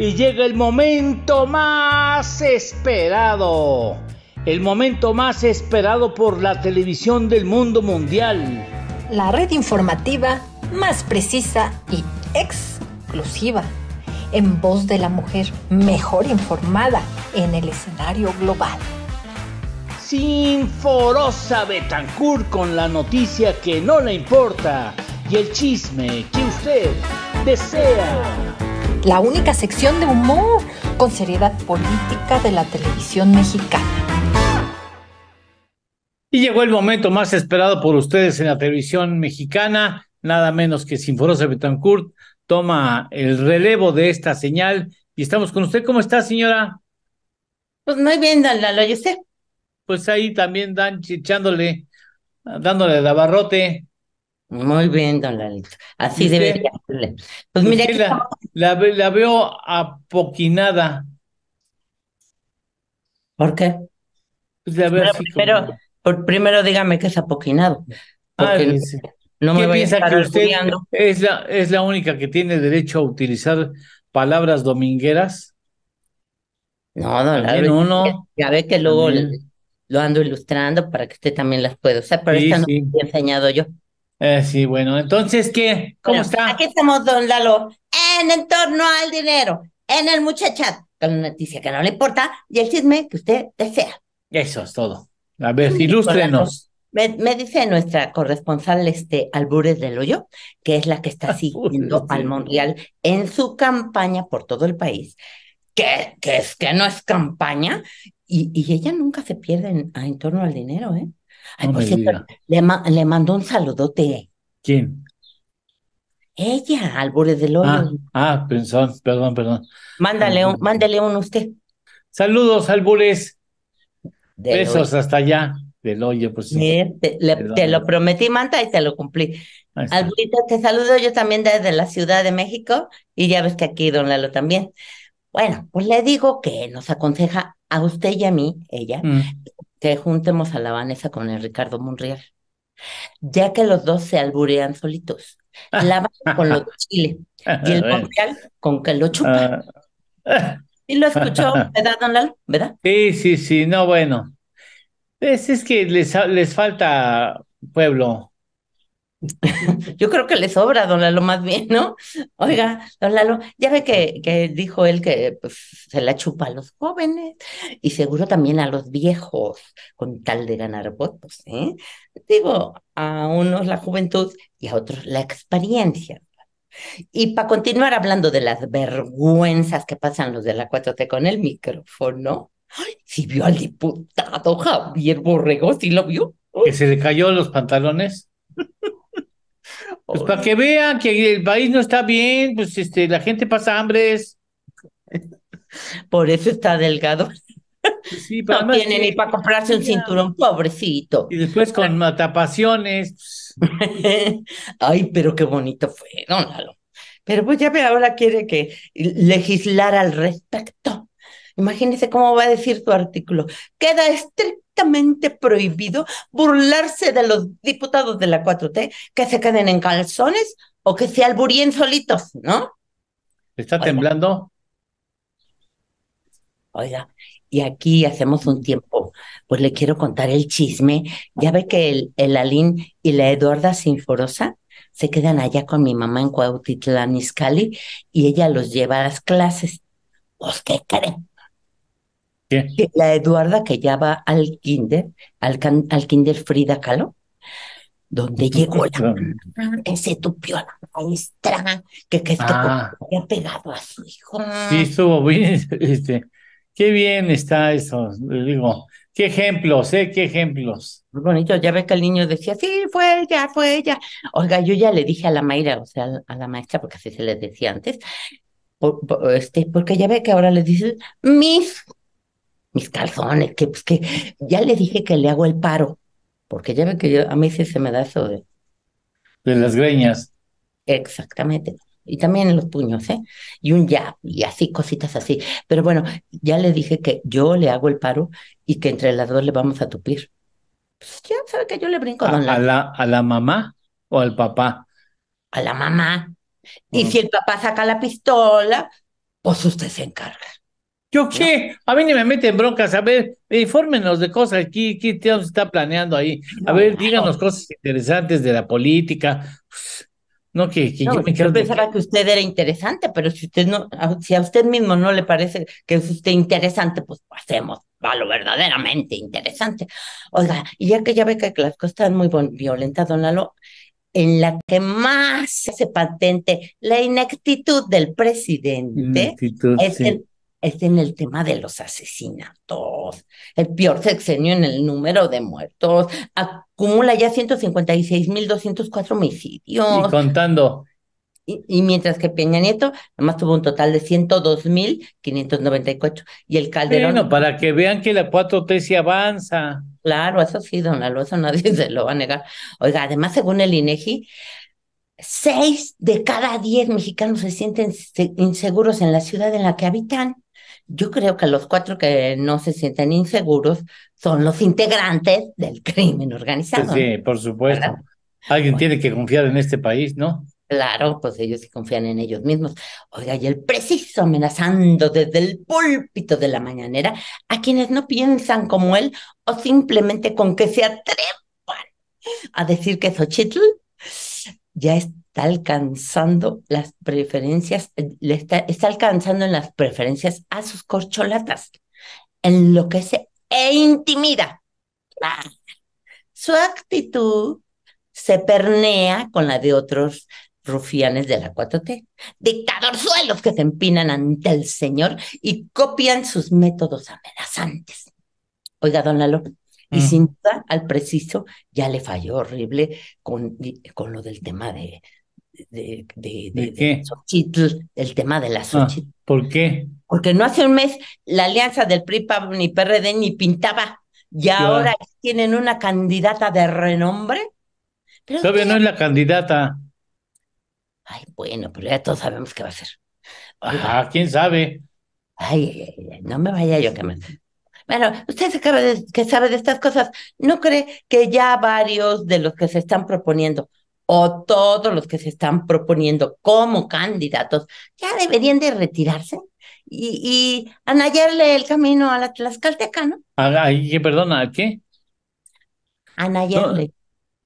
Y llega el momento más esperado, el momento más esperado por la televisión del mundo mundial. La red informativa más precisa y exclusiva, en voz de la mujer mejor informada en el escenario global. Sinforosa Betancourt con la noticia que no le importa y el chisme que usted desea la única sección de humor con seriedad política de la televisión mexicana. Y llegó el momento más esperado por ustedes en la televisión mexicana, nada menos que Sinforosa Betancourt toma el relevo de esta señal y estamos con usted. ¿Cómo está, señora? Pues muy bien, don Lalo, ¿y usted? Pues ahí también dan chichándole, dándole el abarrote. Muy bien, don Lalito. Así debería serle. Pues mira la, la, veo apoquinada. ¿Por qué? pero pues primero, dígame que es apoquinado. Ah, no, me voy que es la, es la única que tiene derecho a utilizar palabras domingueras? No, don Lalito. Ya ve que luego lo ando ilustrando para que usted también las pueda sea pero esta no he enseñado yo. Eh, sí, bueno, entonces, ¿qué? ¿Cómo está? Aquí estamos, don Lalo, en, torno al dinero, en el muchachat, con la noticia que no le importa y el chisme que usted desea. Eso es todo. A ver, ilústrenos. Me, dice nuestra corresponsal este, Albures del Hoyo, que es la que está siguiendo al mundial en su campaña por todo el país, que, ¿Qué es que no es campaña. Y, y ella nunca se pierde en, ah, torno al dinero, ¿eh? Ay, le, mandó un saludote. ¿Quién? Ella, Álvarez de Oro. Ah, ah pensó, perdón, perdón. Mándale un, ah, mándale un usted. Saludos, Albures. Besos hasta allá del hoyo. Pues, sí, te, lo prometí, Manta, y te lo cumplí. Alburito, te saludo yo también desde la Ciudad de México y ya ves que aquí Don Lalo también. Bueno, pues le digo que nos aconseja a usted y a mí, ella, mm. que juntemos a la Vanessa con el Ricardo Monreal, ya que los dos se alburean solitos. Ah. La con los chile y el Monreal con que lo chupa. Y ah. lo escuchó, ¿verdad, don ¿Verdad? Sí, sí, sí, no, bueno. Es, pues es que les, les falta pueblo. Yo creo que le sobra, don Lalo, más bien, ¿no? Oiga, don Lalo, ya ve que, que dijo él que pues, se la chupa a los jóvenes y seguro también a los viejos con tal de ganar votos, ¿eh? Digo, a unos la juventud y a otros la experiencia. Y para continuar hablando de las vergüenzas que pasan los de la 4T con el micrófono, si vio al diputado Javier Borrego, si lo vio. ¿Que se le cayó los pantalones? Pues para que vean que el país no está bien, pues este, la gente pasa hambres. Por eso está delgado. Pues no ni para comprarse un cinturón, pobrecito. Y después con matapasiones. Pues. Ay, pero qué bonito fue, don Lalo. Pero pues ya ve, ahora quiere que legislar al respecto. Imagínese cómo va a decir tu artículo. Queda estricto prohibido burlarse de los diputados de la 4T que se queden en calzones o que se alburíen solitos, ¿no? ¿Está temblando? Oiga, y aquí hacemos un tiempo. Pues le quiero contar el chisme. Ya ve que el, Alín y la Eduarda Sinforosa se quedan allá con mi mamá en Cuautitlán, Izcalli, y ella los lleva a las clases. Pues, ¿qué creen? La Eduarda que ya va al kinder, al, kinder Frida Kahlo, donde llegó la se tupió a la maestra, que, ah. que, había pegado a su hijo. Sí, estuvo bien, este, qué bien está eso, digo, qué ejemplos, eh, Qué ejemplos. Muy bonito, ya ve que el niño decía, sí, fue ella, fue ella. Oiga, yo ya le dije a la Mayra, o sea, a la maestra, porque así se les decía antes, este, porque ya ve que ahora le dicen, mis mis calzones, que, pues, que ya le dije que le hago el paro, porque ya ve que a mí sí se me da eso de... De las greñas. Exactamente. Y también en los puños, ¿eh? Y un ya, y así, cositas así. Pero bueno, ya le dije que yo le hago el paro y que entre las dos le vamos a tupir. Pues ya sabe que yo le brinco a, la, ¿A la mamá o al papá? A la mamá. Y mm. si el papá saca la pistola, pues usted se encarga. Yo qué, a mí ni me meten broncas, a ver, infórmenos de cosas qué Dios está planeando ahí, a ver, díganos cosas interesantes de la política. No, que, yo me yo pensaba que usted era interesante, pero si usted no, si a usted mismo no le parece que es usted interesante, pues hacemos a lo verdaderamente interesante. Oiga, y ya que ya ve que las cosas están muy violentas, don Lalo, en la que más se patente la inactitud del presidente es en el tema de los asesinatos. El peor sexenio en el número de muertos. Acumula ya 156.204 homicidios. Y contando. Y, mientras que Peña Nieto además tuvo un total de 102.594 y el Calderón... Bueno, para que vean que la 4T avanza. Claro, eso sí, don Alonso, eso nadie se lo va a negar. Oiga, además, según el INEGI, seis de cada diez mexicanos se sienten inseguros en la ciudad en la que habitan. Yo creo que los cuatro que no se sienten inseguros son los integrantes del crimen organizado. sí, por supuesto. Alguien tiene que confiar en este país, ¿no? Claro, pues ellos sí confían en ellos mismos. Oiga, y el preciso amenazando desde el púlpito de la mañanera a quienes no piensan como él o simplemente con que se atrevan a decir que Xochitl ya es está alcanzando las preferencias, eh, le está, está alcanzando en las preferencias a sus corcholatas, enloquece e intimida. Ah, su actitud se pernea con la de otros rufianes de la 4T, dictadorzuelos que se empinan ante el Señor y copian sus métodos amenazantes. Oiga, don Lalo, y mm. sin duda, al preciso ya le falló horrible con, con lo del tema de, de, de, qué? el tema de la ah, Xochitl. ¿Por qué? Porque no hace un mes la alianza del PRI, ni PRD e, e ni pintaba. Y ahora tienen una candidata de renombre. Todavía no es la candidata. Ay, bueno, pero ya todos sabemos qué va a ser. Pues, ah, quién sabe. Ay, no me vaya yo que me. Bueno, usted se acaba que sabe de estas cosas, ¿no cree que ya varios de los que se están proponiendo o todos los que se están proponiendo como candidatos ya deberían de retirarse y, y anayarle el camino a la Tlaxcalteca, ¿no? perdona, ¿a qué? Anayarle.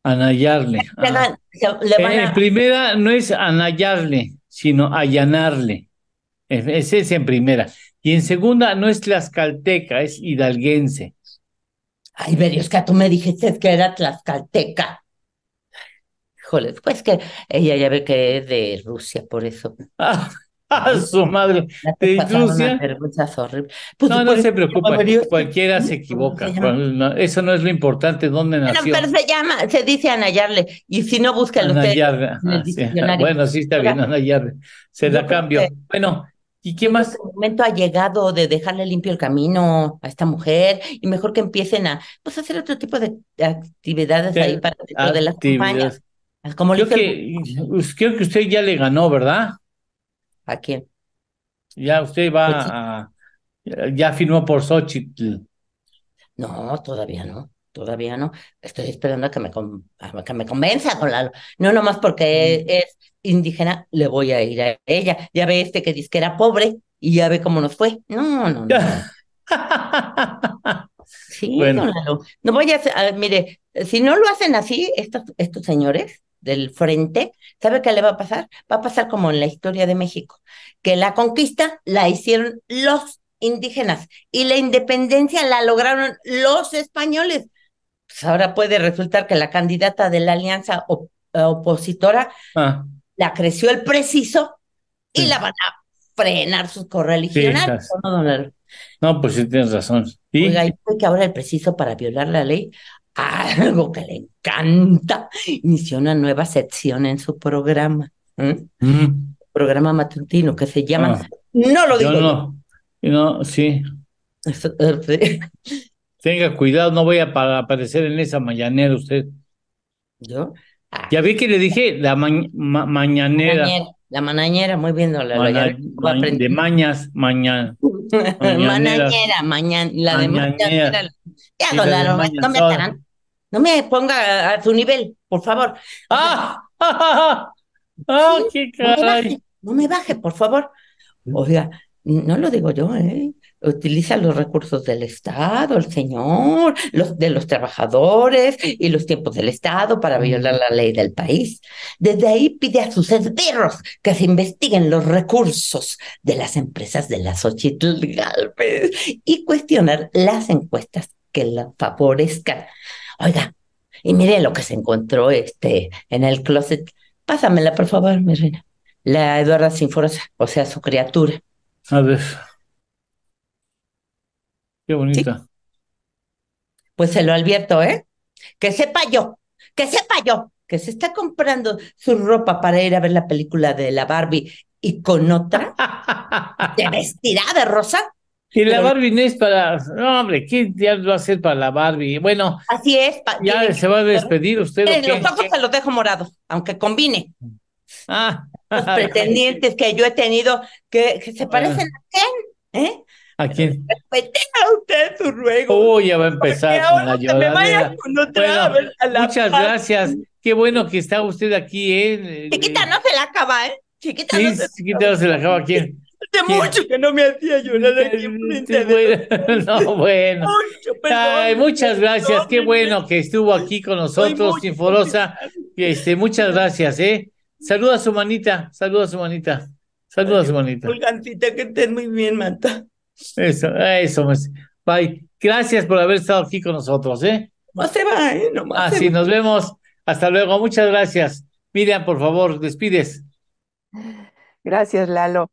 anallarle anayarle. En primera no es anayarle, sino allanarle. Ese es en primera. Y en segunda no es tlaxcalteca, es hidalguense. Ay, que tú me dijiste que era tlaxcalteca. Híjole, pues que ella ya ve que es de Rusia, por eso. a su madre, de Rusia. Pues, no, no se preocupa, cualquiera se equivoca. eso no es lo importante, ¿dónde nació? pero se llama, se dice Anayarle, y si no, busca usted. Ah, bueno, sí está bien, Anayarle, se da pues, cambio. Eh, bueno, ¿Y qué más? El este momento ha llegado de dejarle limpio el camino a esta mujer y mejor que empiecen a pues, hacer otro tipo de actividades ahí para dentro de las campañas. Como creo, que, pues, creo que usted ya le ganó, ¿verdad? ¿A quién? Ya usted va pues a. Ya firmó por Xochitl. No, todavía no. Todavía no. Estoy esperando a que me, que me convenza con Lalo. No nomás porque mm. es, indígena, le voy a ir a ella. Ya ve este que dice que era pobre y ya ve cómo nos fue. No, no, no. sí, bueno. No voy a mire, si no lo hacen así, estos, estos señores, del frente, ¿sabe qué le va a pasar? Va a pasar como en la historia de México, que la conquista la hicieron los indígenas y la independencia la lograron los españoles. Pues ahora puede resultar que la candidata de la alianza eh, opositora ah. la creció el preciso y la van a frenar sus correligionarios. no, pues sí tienes razón. ¿Y? Oiga, y que ahora el preciso para violar la ley algo que le encanta, inició una nueva sección en su programa, ¿eh? programa matutino que se llama ah. No lo digo. Yo no, no, sí. Eh, Tenga cuidado, no voy a aparecer en esa mañanera usted. ¿Yo? Ah. ya vi que le dije la mañanera. La mañanera, muy bien, la, de mañas, mañana. mañanera, mañana, la de mañanera. Ya, no, no me atarán. No me ponga a, su nivel, por favor. ¡Ah! ah ¡Qué caray! No me baje, por favor. Oiga, no lo digo yo, ¿eh? Utiliza los recursos del Estado, el señor, los de los trabajadores y los tiempos del Estado para violar la ley del país. Desde ahí pide a sus esbirros que se investiguen los recursos de las empresas de las Xochitl Galvez y cuestionar las encuestas que la favorezcan. Oiga, y mire lo que se encontró este, en el closet. Pásamela, por favor, mi reina. La Eduarda Sinforosa, o sea, su criatura. A ver. Qué bonita. Pues se lo advierto, ¿eh? Que sepa yo, que sepa yo, que se está comprando su ropa para ir a ver la película de la Barbie y con otra de vestirá de rosa y la Barbie no es para. No, hombre, ¿qué ya va a hacer para la Barbie? Bueno. Así es. ya se va a despedir usted. los ojos se los dejo morados, aunque combine. Ah. Los pretendientes que yo he tenido que, se parecen a quién, ¿eh? ¿A quién? a usted su ruego. Uy, ya va a empezar con la muchas gracias. Qué bueno que está usted aquí, ¿eh? Chiquita, eh, no se la acaba, ¿eh? Chiquita, sí, no se... chiquita no se la acaba. ¿Quién? Hace mucho que no me hacía llorar No, bueno. muchas gracias. Qué bueno que estuvo aquí con nosotros, Sinforosa. Este, muchas gracias, ¿eh? Saluda a su manita, saluda a su manita. Saluda a su manita. Pulgancita, que estés muy bien, Manta. Eso, eso. Pues. Bye. Gracias por haber estado aquí con nosotros, ¿eh? No se va, ¿eh? Así, ah, nos vemos. Hasta luego. Muchas gracias. Miriam, por favor, despides. Gracias, Lalo.